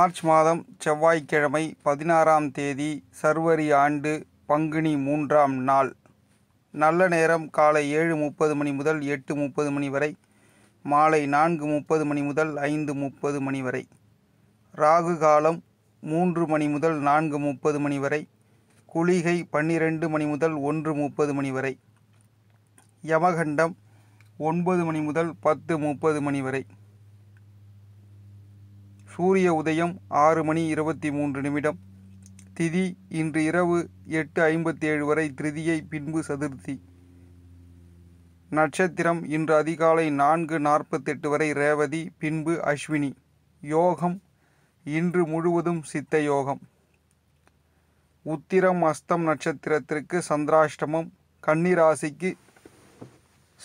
March மாதம் செவ்வாய்க்கிழமை பதினாறாம் தேதி சர்வரி ஆண்டு பங்குனி மூன்றாம் நாள் நல்ல நேரம் காலை ஏழு முப்பது மணி முதல் எட்டு முப்பது மணி வரை மாலை நான்கு முப்பது மணி முதல் ஐந்து முப்பது மணி வரை ராகு காலம் மூன்று மணி முதல் நான்கு முப்பது மணி வரை குளிகை பன்னிரெண்டு மணி முதல் ஒன்று முப்பது மணி வரை யமகண்டம் ஒன்பது மணி முதல் பத்து முப்பது மணி வரை சூரிய உதயம் ஆறு மணி இருபத்தி மூன்று நிமிடம் திதி இன்று இரவு எட்டு ஐம்பத்தி ஏழு வரை திருதியை பின்பு சதுர்த்தி நட்சத்திரம் இன்று அதிகாலை நான்கு நாற்பத்தெட்டு வரை ரேவதி பின்பு அஸ்வினி யோகம் இன்று முழுவதும் சித்த யோகம் உத்திரம் அஸ்தம் நட்சத்திரத்திற்கு சந்திராஷ்டமம் கன்னிராசிக்கு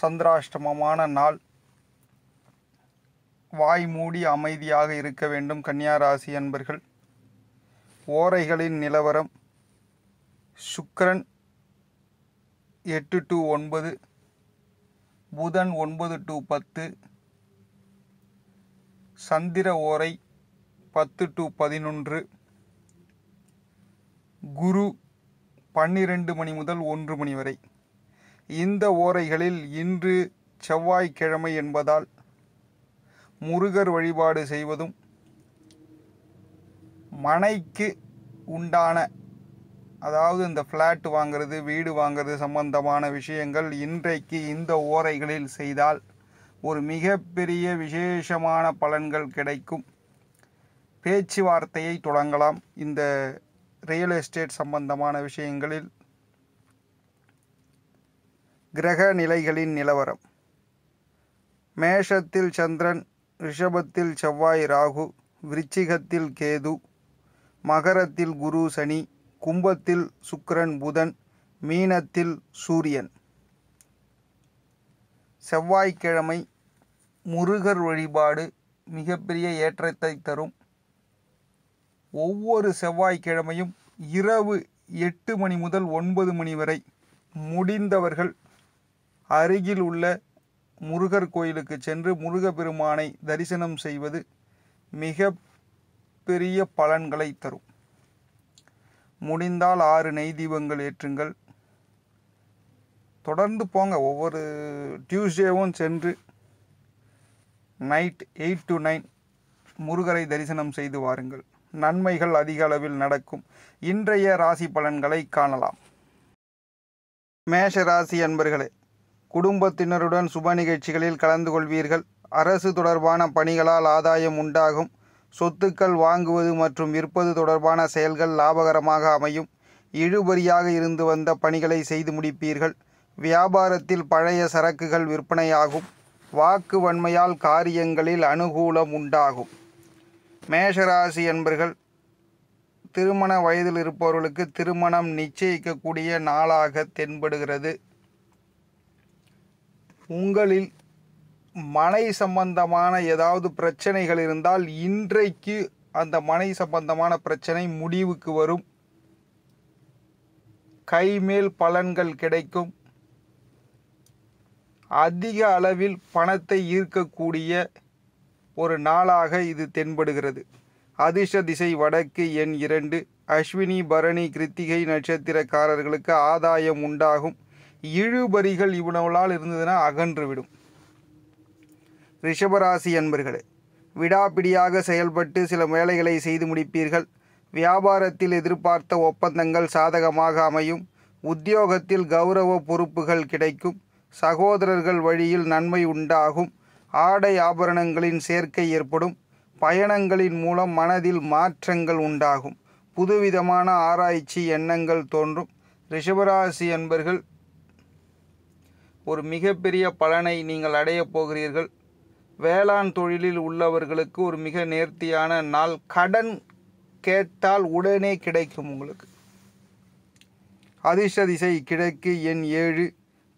சந்திராஷ்டமமான நாள் வாய் மூடி அமைதியாக இருக்க வேண்டும் ராசி அன்பர்கள் ஓரைகளின் நிலவரம் சுக்கரன் எட்டு டு ஒன்பது புதன் ஒன்பது டு பத்து சந்திர ஓரை பத்து டு பதினொன்று குரு பன்னிரண்டு மணி முதல் ஒன்று மணி வரை இந்த ஓரைகளில் இன்று செவ்வாய்க்கிழமை என்பதால் முருகர் வழிபாடு செய்வதும் மனைக்கு உண்டான அதாவது இந்த ஃப்ளாட் வாங்கிறது வீடு வாங்கிறது சம்பந்தமான விஷயங்கள் இன்றைக்கு இந்த ஓரைகளில் செய்தால் ஒரு மிகப்பெரிய விசேஷமான பலன்கள் கிடைக்கும் பேச்சுவார்த்தையை தொடங்கலாம் இந்த ரியல் எஸ்டேட் சம்பந்தமான விஷயங்களில் கிரக நிலைகளின் நிலவரம் மேஷத்தில் சந்திரன் ரிஷபத்தில் செவ்வாய் ராகு விருச்சிகத்தில் கேது மகரத்தில் குரு சனி கும்பத்தில் சுக்கரன் புதன் மீனத்தில் சூரியன் செவ்வாய்க்கிழமை முருகர் வழிபாடு மிகப்பெரிய ஏற்றத்தை தரும் ஒவ்வொரு செவ்வாய்க்கிழமையும் இரவு எட்டு மணி முதல் ஒன்பது மணி வரை முடிந்தவர்கள் அருகில் உள்ள முருகர் கோயிலுக்கு சென்று பெருமானை தரிசனம் செய்வது மிக பெரிய பலன்களை தரும் முடிந்தால் ஆறு நெய் தீபங்கள் ஏற்றுங்கள் தொடர்ந்து போங்க ஒவ்வொரு டியூஸ்டேவும் சென்று நைட் எயிட் டு நைன் முருகரை தரிசனம் செய்து வாருங்கள் நன்மைகள் அதிக அளவில் நடக்கும் இன்றைய ராசி பலன்களை காணலாம் மேஷ ராசி அன்பர்களே குடும்பத்தினருடன் சுப நிகழ்ச்சிகளில் கலந்து கொள்வீர்கள் அரசு தொடர்பான பணிகளால் ஆதாயம் உண்டாகும் சொத்துக்கள் வாங்குவது மற்றும் விற்பது தொடர்பான செயல்கள் லாபகரமாக அமையும் இழுபறியாக இருந்து வந்த பணிகளை செய்து முடிப்பீர்கள் வியாபாரத்தில் பழைய சரக்குகள் விற்பனையாகும் வாக்கு வன்மையால் காரியங்களில் அனுகூலம் உண்டாகும் மேஷராசி என்பர்கள் திருமண வயதில் இருப்பவர்களுக்கு திருமணம் நிச்சயிக்கக்கூடிய நாளாக தென்படுகிறது உங்களில் மனை சம்பந்தமான ஏதாவது பிரச்சனைகள் இருந்தால் இன்றைக்கு அந்த மனை சம்பந்தமான பிரச்சனை முடிவுக்கு வரும் கைமேல் பலன்கள் கிடைக்கும் அதிக அளவில் பணத்தை ஈர்க்கக்கூடிய ஒரு நாளாக இது தென்படுகிறது அதிர்ஷ்ட திசை வடக்கு எண் இரண்டு அஸ்வினி பரணி கிருத்திகை நட்சத்திரக்காரர்களுக்கு ஆதாயம் உண்டாகும் இழுபறிகள் இவ்வளவுளால் இருந்ததுன்னா அகன்றுவிடும் ரிஷபராசி அன்பர்களே விடாப்பிடியாக செயல்பட்டு சில வேலைகளை செய்து முடிப்பீர்கள் வியாபாரத்தில் எதிர்பார்த்த ஒப்பந்தங்கள் சாதகமாக அமையும் உத்தியோகத்தில் கௌரவ பொறுப்புகள் கிடைக்கும் சகோதரர்கள் வழியில் நன்மை உண்டாகும் ஆடை ஆபரணங்களின் சேர்க்கை ஏற்படும் பயணங்களின் மூலம் மனதில் மாற்றங்கள் உண்டாகும் புதுவிதமான ஆராய்ச்சி எண்ணங்கள் தோன்றும் ரிஷபராசி என்பர்கள் ஒரு மிகப்பெரிய பலனை நீங்கள் அடையப் போகிறீர்கள் வேளாண் தொழிலில் உள்ளவர்களுக்கு ஒரு மிக நேர்த்தியான நாள் கடன் கேட்டால் உடனே கிடைக்கும் உங்களுக்கு அதிர்ஷ்ட திசை கிழக்கு எண் ஏழு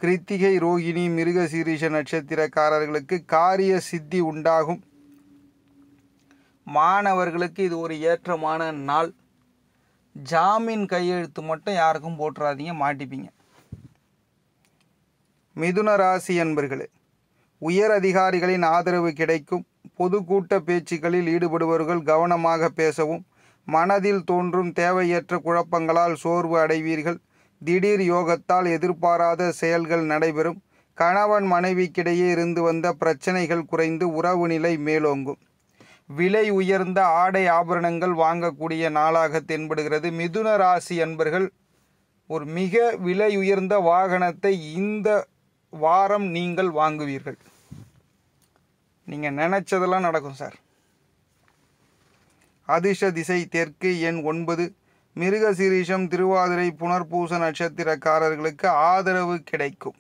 கிருத்திகை ரோகிணி மிருக சீரிஷ நட்சத்திரக்காரர்களுக்கு காரிய சித்தி உண்டாகும் மாணவர்களுக்கு இது ஒரு ஏற்றமான நாள் ஜாமீன் கையெழுத்து மட்டும் யாருக்கும் போட்டுறாதீங்க மாட்டிப்பீங்க மிதுன ராசி என்பர்களே உயர் அதிகாரிகளின் ஆதரவு கிடைக்கும் பொதுக்கூட்ட பேச்சுக்களில் ஈடுபடுபவர்கள் கவனமாக பேசவும் மனதில் தோன்றும் தேவையற்ற குழப்பங்களால் சோர்வு அடைவீர்கள் திடீர் யோகத்தால் எதிர்பாராத செயல்கள் நடைபெறும் கணவன் மனைவிக்கிடையே இருந்து வந்த பிரச்சனைகள் குறைந்து உறவு நிலை மேலோங்கும் விலை உயர்ந்த ஆடை ஆபரணங்கள் வாங்கக்கூடிய நாளாக தென்படுகிறது மிதுன ராசி என்பர்கள் ஒரு மிக விலை உயர்ந்த வாகனத்தை இந்த வாரம் நீங்கள் வாங்குவீர்கள் நீங்கள் நினச்சதெல்லாம் நடக்கும் சார் அதிர்ஷ திசை தெற்கு எண் ஒன்பது மிருக திருவாதிரை புனர்பூச நட்சத்திரக்காரர்களுக்கு ஆதரவு கிடைக்கும்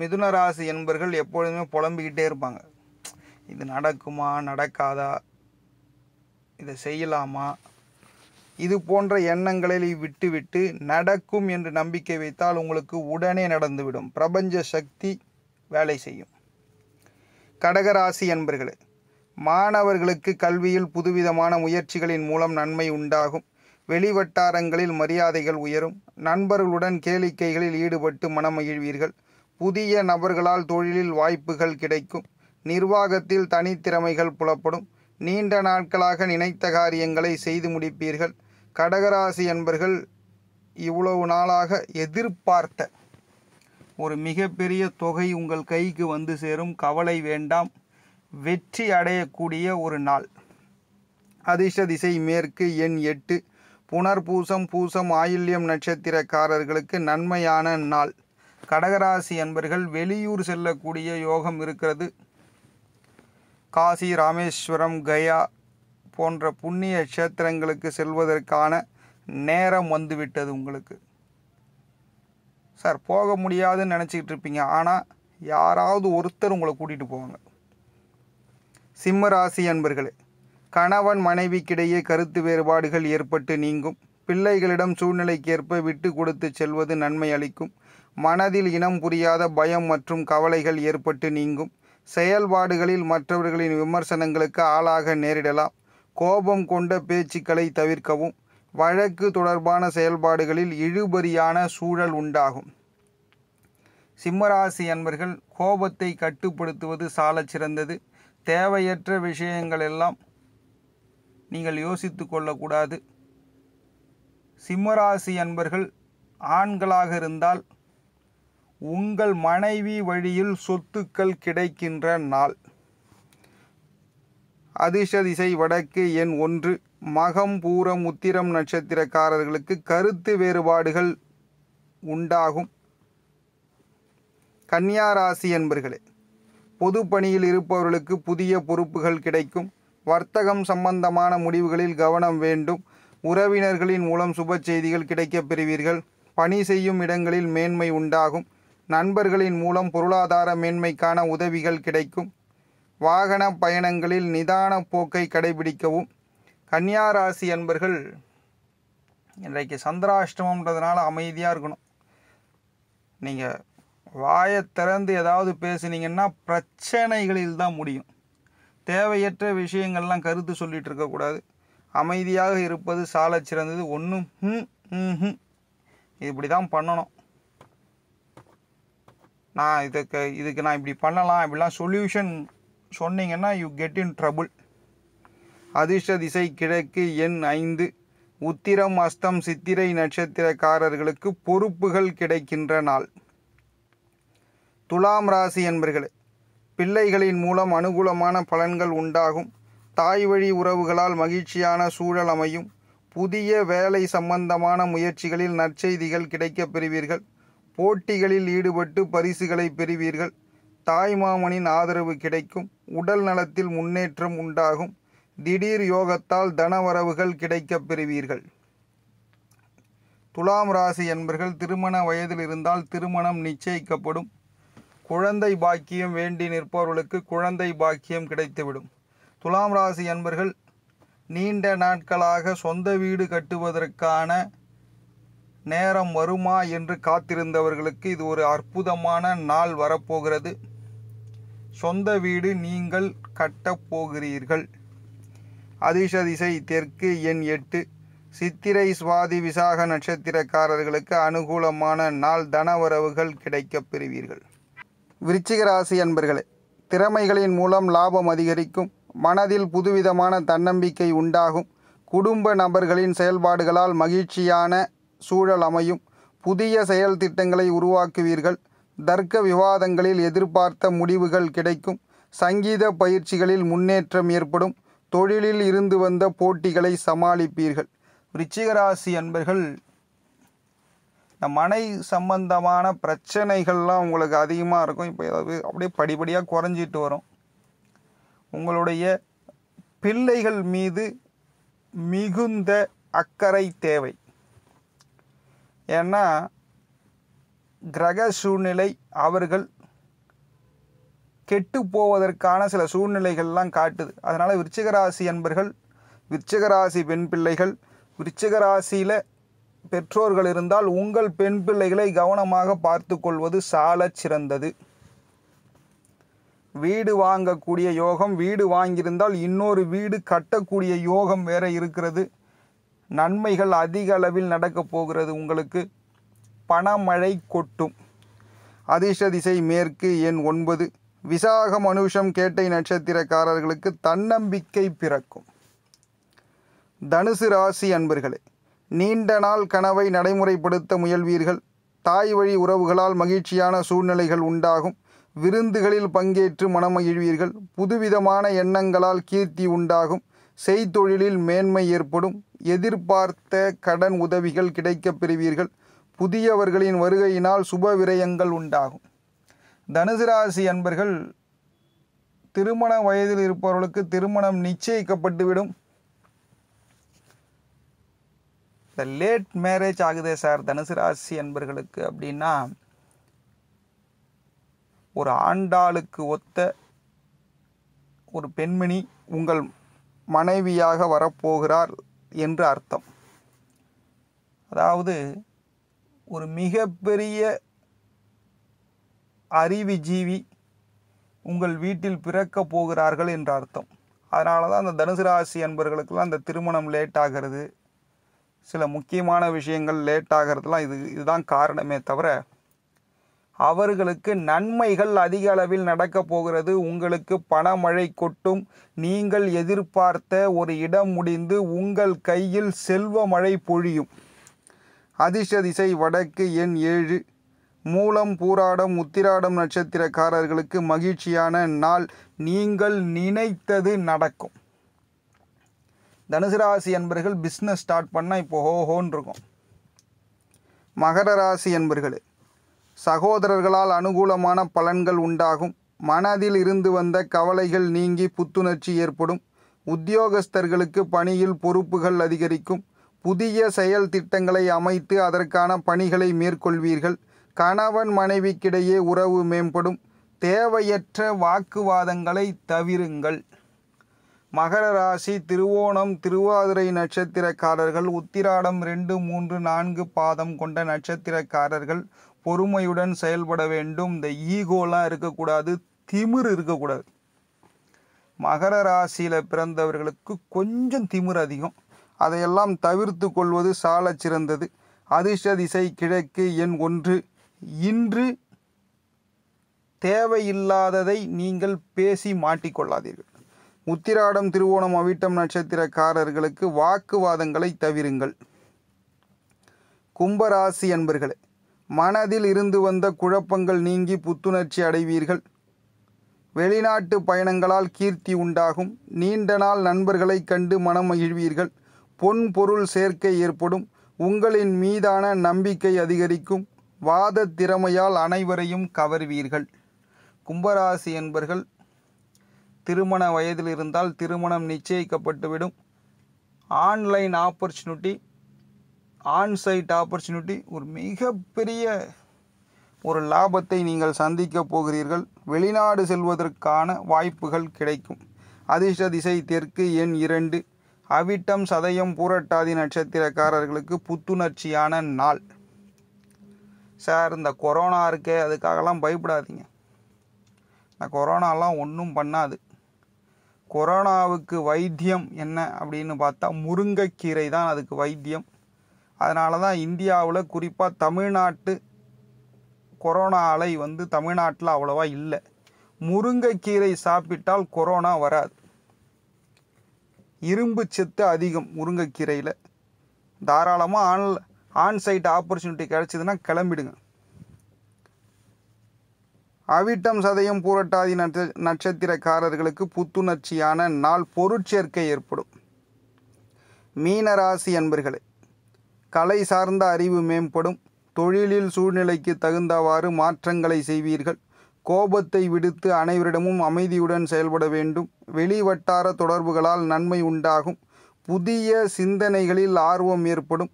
மிதுன ராசி என்பர்கள் எப்பொழுதுமே புலம்பிக்கிட்டே இருப்பாங்க இது நடக்குமா நடக்காதா இதை செய்யலாமா இது போன்ற எண்ணங்களை விட்டுவிட்டு நடக்கும் என்று நம்பிக்கை வைத்தால் உங்களுக்கு உடனே நடந்துவிடும் பிரபஞ்ச சக்தி வேலை செய்யும் கடகராசி என்பர்களே மாணவர்களுக்கு கல்வியில் புதுவிதமான முயற்சிகளின் மூலம் நன்மை உண்டாகும் வெளிவட்டாரங்களில் மரியாதைகள் உயரும் நண்பர்களுடன் கேளிக்கைகளில் ஈடுபட்டு மனமகிழ்வீர்கள் புதிய நபர்களால் தொழிலில் வாய்ப்புகள் கிடைக்கும் நிர்வாகத்தில் தனித்திறமைகள் புலப்படும் நீண்ட நாட்களாக நினைத்த காரியங்களை செய்து முடிப்பீர்கள் கடகராசி என்பர்கள் இவ்வளவு நாளாக எதிர்பார்த்த ஒரு மிகப்பெரிய தொகை உங்கள் கைக்கு வந்து சேரும் கவலை வேண்டாம் வெற்றி அடையக்கூடிய ஒரு நாள் அதிர்ஷ்ட திசை மேற்கு எண் எட்டு புனர்பூசம் பூசம் ஆயில்யம் நட்சத்திரக்காரர்களுக்கு நன்மையான நாள் கடகராசி என்பர்கள் வெளியூர் செல்லக்கூடிய யோகம் இருக்கிறது காசி ராமேஸ்வரம் கயா போன்ற புண்ணிய க்ஷேத்திரங்களுக்கு செல்வதற்கான நேரம் வந்துவிட்டது உங்களுக்கு சார் போக முடியாதுன்னு நினச்சிக்கிட்டு இருப்பீங்க ஆனால் யாராவது ஒருத்தர் உங்களை கூட்டிகிட்டு போவாங்க சிம்ம ராசி அன்பர்களே கணவன் மனைவிக்கிடையே கருத்து வேறுபாடுகள் ஏற்பட்டு நீங்கும் பிள்ளைகளிடம் சூழ்நிலைக்கேற்ப விட்டு கொடுத்து செல்வது நன்மை அளிக்கும் மனதில் இனம் புரியாத பயம் மற்றும் கவலைகள் ஏற்பட்டு நீங்கும் செயல்பாடுகளில் மற்றவர்களின் விமர்சனங்களுக்கு ஆளாக நேரிடலாம் கோபம் கொண்ட பேச்சுக்களை தவிர்க்கவும் வழக்கு தொடர்பான செயல்பாடுகளில் இழுபறியான சூழல் உண்டாகும் சிம்மராசி அன்பர்கள் கோபத்தை கட்டுப்படுத்துவது சால சிறந்தது தேவையற்ற விஷயங்கள் எல்லாம் நீங்கள் யோசித்து கொள்ளக்கூடாது சிம்மராசி அன்பர்கள் ஆண்களாக இருந்தால் உங்கள் மனைவி வழியில் சொத்துக்கள் கிடைக்கின்ற நாள் அதிர்ஷதிசை வடக்கு எண் ஒன்று மகம் பூரம் உத்திரம் நட்சத்திரக்காரர்களுக்கு கருத்து வேறுபாடுகள் உண்டாகும் கன்னியா ராசி என்பர்களே பொது பணியில் இருப்பவர்களுக்கு புதிய பொறுப்புகள் கிடைக்கும் வர்த்தகம் சம்பந்தமான முடிவுகளில் கவனம் வேண்டும் உறவினர்களின் மூலம் சுப செய்திகள் கிடைக்கப் பெறுவீர்கள் பணி செய்யும் இடங்களில் மேன்மை உண்டாகும் நண்பர்களின் மூலம் பொருளாதார மேன்மைக்கான உதவிகள் கிடைக்கும் வாகன பயணங்களில் நிதான போக்கை கடைபிடிக்கவும் கன்னியாராசி ராசி அன்பர்கள் இன்றைக்கு சந்திராஷ்டமன்றதுனால அமைதியாக இருக்கணும் நீங்கள் வாயை திறந்து ஏதாவது பேசுனீங்கன்னா பிரச்சனைகளில் தான் முடியும் தேவையற்ற விஷயங்கள்லாம் கருத்து சொல்லிகிட்டு இருக்கக்கூடாது அமைதியாக இருப்பது சால சிறந்தது ஒன்றும் ம் இப்படி தான் பண்ணணும் நான் இதுக்கு இதுக்கு நான் இப்படி பண்ணலாம் இப்படிலாம் சொல்யூஷன் சொன்னீங்கன்னா யூ கெட் இன் ட்ரபுள் அதிர்ஷ்ட திசை கிழக்கு எண் ஐந்து உத்திரம் அஸ்தம் சித்திரை நட்சத்திரக்காரர்களுக்கு பொறுப்புகள் கிடைக்கின்ற நாள் துலாம் ராசி என்பர்களே பிள்ளைகளின் மூலம் அனுகூலமான பலன்கள் உண்டாகும் தாய் வழி உறவுகளால் மகிழ்ச்சியான சூழல் அமையும் புதிய வேலை சம்பந்தமான முயற்சிகளில் நற்செய்திகள் கிடைக்கப் பெறுவீர்கள் போட்டிகளில் ஈடுபட்டு பரிசுகளை பெறுவீர்கள் தாய்மாமனின் ஆதரவு கிடைக்கும் உடல் நலத்தில் முன்னேற்றம் உண்டாகும் திடீர் யோகத்தால் தனவரவுகள் கிடைக்கப் பெறுவீர்கள் துலாம் ராசி என்பர்கள் திருமண வயதில் இருந்தால் திருமணம் நிச்சயிக்கப்படும் குழந்தை பாக்கியம் வேண்டி நிற்பவர்களுக்கு குழந்தை பாக்கியம் கிடைத்துவிடும் துலாம் ராசி என்பர்கள் நீண்ட நாட்களாக சொந்த வீடு கட்டுவதற்கான நேரம் வருமா என்று காத்திருந்தவர்களுக்கு இது ஒரு அற்புதமான நாள் வரப்போகிறது சொந்த வீடு நீங்கள் கட்டப்போகிறீர்கள் அதிசதிசை தெற்கு எண் எட்டு சித்திரை சுவாதி விசாக நட்சத்திரக்காரர்களுக்கு அனுகூலமான நாள் தனவரவுகள் கிடைக்கப் பெறுவீர்கள் விருச்சிக ராசி அன்பர்களே திறமைகளின் மூலம் லாபம் அதிகரிக்கும் மனதில் புதுவிதமான தன்னம்பிக்கை உண்டாகும் குடும்ப நபர்களின் செயல்பாடுகளால் மகிழ்ச்சியான சூழல் அமையும் புதிய செயல் திட்டங்களை உருவாக்குவீர்கள் தர்க்க விவாதங்களில் எதிர்பார்த்த முடிவுகள் கிடைக்கும் சங்கீத பயிற்சிகளில் முன்னேற்றம் ஏற்படும் தொழிலில் இருந்து வந்த போட்டிகளை சமாளிப்பீர்கள் ரிச்சிகராசி அன்பர்கள் இந்த மனை சம்பந்தமான பிரச்சனைகள்லாம் உங்களுக்கு அதிகமாக இருக்கும் இப்போ ஏதாவது அப்படியே படிப்படியாக குறைஞ்சிட்டு வரும் உங்களுடைய பிள்ளைகள் மீது மிகுந்த அக்கறை தேவை ஏன்னா கிரக சூழ்நிலை அவர்கள் கெட்டு போவதற்கான சில சூழ்நிலைகள்லாம் காட்டுது அதனால் விருச்சிகராசி என்பர்கள் விருச்சிகராசி பெண் பிள்ளைகள் விருச்சிகராசியில் பெற்றோர்கள் இருந்தால் உங்கள் பெண் பிள்ளைகளை கவனமாக பார்த்து கொள்வது சால சிறந்தது வீடு வாங்கக்கூடிய யோகம் வீடு வாங்கியிருந்தால் இன்னொரு வீடு கட்டக்கூடிய யோகம் வேற இருக்கிறது நன்மைகள் அதிக அளவில் நடக்கப் போகிறது உங்களுக்கு பணமழை கொட்டும் அதிர்ஷ்ட திசை மேற்கு எண் ஒன்பது விசாக மனுஷம் கேட்டை நட்சத்திரக்காரர்களுக்கு தன்னம்பிக்கை பிறக்கும் தனுசு ராசி அன்பர்களே நீண்ட நாள் கனவை நடைமுறைப்படுத்த முயல்வீர்கள் தாய் வழி உறவுகளால் மகிழ்ச்சியான சூழ்நிலைகள் உண்டாகும் விருந்துகளில் பங்கேற்று மனமகிழ்வீர்கள் புதுவிதமான எண்ணங்களால் கீர்த்தி உண்டாகும் செய்தொழிலில் மேன்மை ஏற்படும் எதிர்பார்த்த கடன் உதவிகள் கிடைக்கப் பெறுவீர்கள் புதியவர்களின் வருகையினால் சுப விரயங்கள் உண்டாகும் தனுசு ராசி அன்பர்கள் திருமண வயதில் இருப்பவர்களுக்கு திருமணம் நிச்சயிக்கப்பட்டுவிடும் இந்த லேட் மேரேஜ் ஆகுதே சார் தனுசு ராசி அன்பர்களுக்கு அப்படின்னா ஒரு ஆண்டாளுக்கு ஒத்த ஒரு பெண்மணி உங்கள் மனைவியாக வரப்போகிறார் என்று அர்த்தம் அதாவது ஒரு மிகப்பெரிய ஜீவி உங்கள் வீட்டில் பிறக்க போகிறார்கள் என்ற அர்த்தம் அதனால தான் அந்த தனுசு ராசி அன்பர்களுக்கெல்லாம் அந்த திருமணம் லேட் ஆகிறது சில முக்கியமான விஷயங்கள் லேட் ஆகிறதுலாம் இது இதுதான் காரணமே தவிர அவர்களுக்கு நன்மைகள் அதிக அளவில் நடக்கப் போகிறது உங்களுக்கு பணமழை கொட்டும் நீங்கள் எதிர்பார்த்த ஒரு இடம் முடிந்து உங்கள் கையில் செல்வ மழை பொழியும் அதிர்ஷ்ட திசை வடக்கு எண் ஏழு மூலம் பூராடம் உத்திராடம் நட்சத்திரக்காரர்களுக்கு மகிழ்ச்சியான நாள் நீங்கள் நினைத்தது நடக்கும் தனுசு ராசி என்பர்கள் பிஸ்னஸ் ஸ்டார்ட் பண்ணால் இப்போ ஹோஹோன்னு இருக்கும் மகர ராசி என்பர்களே சகோதரர்களால் அனுகூலமான பலன்கள் உண்டாகும் மனதில் இருந்து வந்த கவலைகள் நீங்கி புத்துணர்ச்சி ஏற்படும் உத்தியோகஸ்தர்களுக்கு பணியில் பொறுப்புகள் அதிகரிக்கும் புதிய செயல் திட்டங்களை அமைத்து அதற்கான பணிகளை மேற்கொள்வீர்கள் கணவன் மனைவிக்கிடையே உறவு மேம்படும் தேவையற்ற வாக்குவாதங்களை தவிருங்கள் மகர ராசி திருவோணம் திருவாதிரை நட்சத்திரக்காரர்கள் உத்திராடம் ரெண்டு மூன்று நான்கு பாதம் கொண்ட நட்சத்திரக்காரர்கள் பொறுமையுடன் செயல்பட வேண்டும் இந்த ஈகோலாம் இருக்கக்கூடாது திமிர் இருக்கக்கூடாது மகர ராசியில் பிறந்தவர்களுக்கு கொஞ்சம் திமிர் அதிகம் அதையெல்லாம் தவிர்த்து கொள்வது சாலச் சிறந்தது அதிர்ஷ்ட திசை கிழக்கு என் ஒன்று இன்று தேவையில்லாததை நீங்கள் பேசி மாட்டிக்கொள்ளாதீர்கள் உத்திராடம் திருவோணம் அவிட்டம் நட்சத்திரக்காரர்களுக்கு வாக்குவாதங்களை தவிருங்கள் கும்பராசி அன்பர்களே மனதில் இருந்து வந்த குழப்பங்கள் நீங்கி புத்துணர்ச்சி அடைவீர்கள் வெளிநாட்டு பயணங்களால் கீர்த்தி உண்டாகும் நீண்ட நாள் நண்பர்களை கண்டு மனம் மகிழ்வீர்கள் பொன் பொருள் சேர்க்கை ஏற்படும் உங்களின் மீதான நம்பிக்கை அதிகரிக்கும் வாத திறமையால் அனைவரையும் கவர்வீர்கள் கும்பராசி என்பர்கள் திருமண வயதில் இருந்தால் திருமணம் நிச்சயிக்கப்பட்டுவிடும் ஆன்லைன் ஆப்பர்ச்சுனிட்டி ஆன்சைட் ஆப்பர்ச்சுனிட்டி ஒரு மிகப்பெரிய ஒரு லாபத்தை நீங்கள் சந்திக்க போகிறீர்கள் வெளிநாடு செல்வதற்கான வாய்ப்புகள் கிடைக்கும் அதிர்ஷ்ட திசை தெற்கு எண் இரண்டு அவிட்டம் சதயம் பூரட்டாதி நட்சத்திரக்காரர்களுக்கு புத்துணர்ச்சியான நாள் சார் இந்த கொரோனா இருக்கே அதுக்காகலாம் பயப்படாதீங்க இந்த கொரோனாலாம் ஒன்றும் பண்ணாது கொரோனாவுக்கு வைத்தியம் என்ன அப்படின்னு பார்த்தா முருங்கைக்கீரை தான் அதுக்கு வைத்தியம் அதனால தான் இந்தியாவில் குறிப்பாக தமிழ்நாட்டு கொரோனா அலை வந்து தமிழ்நாட்டில் அவ்வளோவா இல்லை முருங்கைக்கீரை சாப்பிட்டால் கொரோனா வராது இரும்பு சத்து அதிகம் முருங்கைக்கீரையில் தாராளமாக ஆன் ஆன்சைட் ஆப்பர்ச்சுனிட்டி கிடச்சிதுன்னா கிளம்பிடுங்க அவிட்டம் சதயம் பூரட்டாதி நட்ச நட்சத்திரக்காரர்களுக்கு புத்துணர்ச்சியான நாள் பொருட்சேர்க்கை ஏற்படும் மீனராசி என்பர்களே கலை சார்ந்த அறிவு மேம்படும் தொழிலில் சூழ்நிலைக்கு தகுந்தவாறு மாற்றங்களை செய்வீர்கள் கோபத்தை விடுத்து அனைவரிடமும் அமைதியுடன் செயல்பட வேண்டும் வெளிவட்டார தொடர்புகளால் நன்மை உண்டாகும் புதிய சிந்தனைகளில் ஆர்வம் ஏற்படும்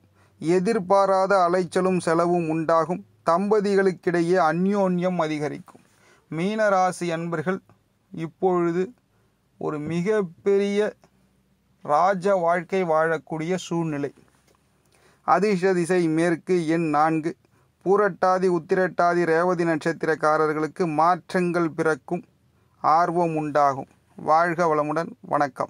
எதிர்பாராத அலைச்சலும் செலவும் உண்டாகும் தம்பதிகளுக்கிடையே அந்யோன்யம் அதிகரிக்கும் மீனராசி அன்பர்கள் இப்பொழுது ஒரு மிகப்பெரிய ராஜ வாழ்க்கை வாழக்கூடிய சூழ்நிலை அதிர்ஷ்ட திசை மேற்கு எண் நான்கு பூரட்டாதி உத்திரட்டாதி ரேவதி நட்சத்திரக்காரர்களுக்கு மாற்றங்கள் பிறக்கும் ஆர்வம் உண்டாகும் வாழ்க வளமுடன் வணக்கம்